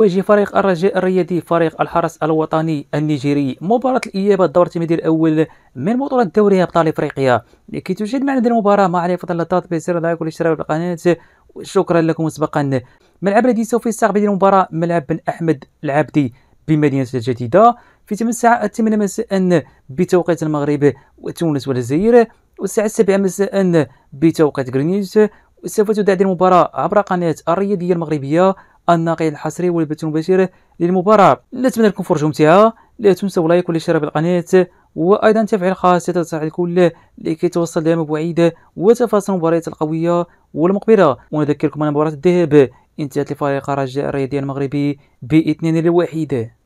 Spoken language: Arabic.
واجه فريق الرجاء الرياضي فريق الحرس الوطني النيجيري مباراة الإياب الدور التمهيدي الأول من بطولة دوري أبطال إفريقيا لكي تشاهد معنا هذه المباراة ما عليه فضل الضغط بزر اللايك والاشتراك بالقناة وشكرا لكم مسبقا ملعب الذي سوف يستقبل هذه المباراة ملعب بن أحمد العبدي بمدينة الجديدة في 8 الساعة 8 مساء بتوقيت المغرب وتونس والجزائر والساعة 7 مساء بتوقيت غرينيتش وسوف تدعى المباراة عبر قناة الرياضية المغربية الناقي الحصري والبث المباشر للمباراة نتمنى لكم ممتعة لا تنسوا لايك والاشتراك بالقناة وايضا تفعيل الخاص تتفعيل الكل لكي توصل دائما بعيد وتفاصيل المباريات القوية والمقبلة ونذكركم ان مباراة الذهب انتهت لفريق الرجاء الرياضي المغربي باثنين لواحد